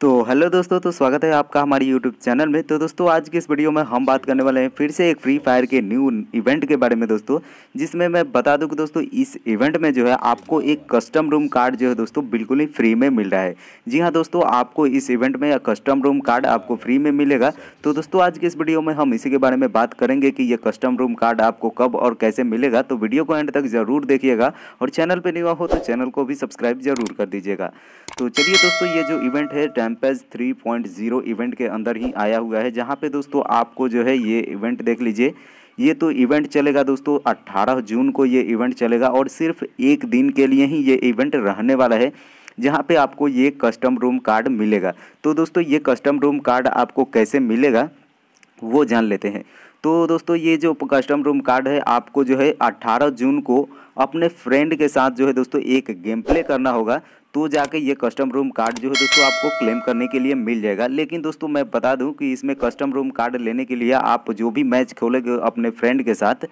तो हेलो दोस्तों तो स्वागत है आपका हमारे यूट्यूब चैनल में तो दोस्तों आज के इस वीडियो में हम बात करने वाले हैं फिर से एक फ्री फायर के न्यू इवेंट के बारे में दोस्तों जिसमें मैं बता दूं कि दोस्तों इस इवेंट में जो है आपको एक कस्टम रूम कार्ड जो है दोस्तों बिल्कुल ही फ्री में मिल रहा है जी हाँ दोस्तों आपको इस इवेंट में कस्टम रूम कार्ड आपको फ्री में मिलेगा तो दोस्तों आज के इस वीडियो में हम इसी के बारे में बात करेंगे कि यह कस्टम रूम कार्ड आपको कब और कैसे मिलेगा तो वीडियो को एंड तक ज़रूर देखिएगा और चैनल पर नहीं हो तो चैनल को भी सब्सक्राइब जरूर कर दीजिएगा तो चलिए दोस्तों ये जो इवेंट है रैमपेज 3.0 इवेंट के अंदर ही आया हुआ है जहाँ पे दोस्तों आपको जो है ये इवेंट देख लीजिए ये तो इवेंट चलेगा दोस्तों 18 जून को ये इवेंट चलेगा और सिर्फ एक दिन के लिए ही ये इवेंट रहने वाला है जहाँ पे आपको ये कस्टम रूम कार्ड मिलेगा तो दोस्तों ये कस्टम रूम कार्ड आपको कैसे मिलेगा वो जान लेते हैं तो दोस्तों ये जो कस्टम रूम कार्ड है आपको जो है 18 जून को अपने फ्रेंड के साथ जो है दोस्तों एक गेम प्ले करना होगा तो जाके ये कस्टम रूम कार्ड जो है दोस्तों आपको क्लेम करने के लिए मिल जाएगा लेकिन दोस्तों मैं बता दूं कि इसमें कस्टम रूम कार्ड लेने के लिए आप जो भी मैच खोलेंगे अपने फ्रेंड के साथ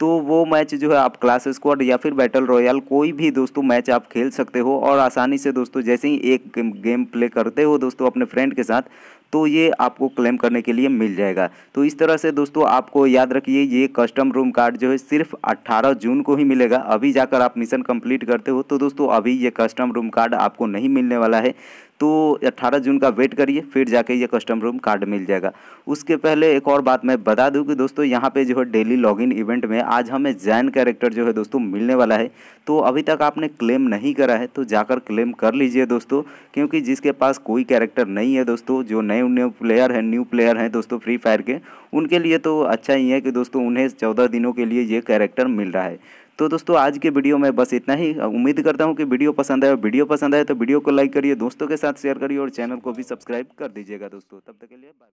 तो वो मैच जो है आप क्लास स्क्वाड या फिर बैटल रॉयल कोई भी दोस्तों मैच आप खेल सकते हो और आसानी से दोस्तों जैसे ही एक गेम प्ले करते हो दोस्तों अपने फ्रेंड के साथ तो ये आपको क्लेम करने के लिए मिल जाएगा तो इस तरह से दोस्तों आपको याद रखिए ये कस्टम रूम कार्ड जो है सिर्फ 18 जून को ही मिलेगा अभी जाकर आप मिशन कंप्लीट करते हो तो दोस्तों अभी ये कस्टम रूम कार्ड आपको नहीं मिलने वाला है तो 18 जून का वेट करिए फिर जाके ये कस्टम रूम कार्ड मिल जाएगा उसके पहले एक और बात मैं बता दूं कि दोस्तों यहाँ पे जो है डेली लॉगिन इवेंट में आज हमें जैन कैरेक्टर जो है दोस्तों मिलने वाला है तो अभी तक आपने क्लेम नहीं करा है तो जाकर क्लेम कर लीजिए दोस्तों क्योंकि जिसके पास कोई कैरेक्टर नहीं है दोस्तों जो नए नए नए प्लेयर हैं न्यू प्लेयर हैं दोस्तों फ्री फायर के उनके लिए तो अच्छा ही है कि दोस्तों उन्हें चौदह दिनों के लिए ये कैरेक्टर मिल रहा है तो दोस्तों आज के वीडियो में बस इतना ही उम्मीद करता हूँ कि वीडियो पसंद आए वीडियो पसंद आए तो वीडियो को लाइक करिए दोस्तों के साथ शेयर करिए और चैनल को भी सब्सक्राइब कर दीजिएगा दोस्तों तब तक के लिए बाय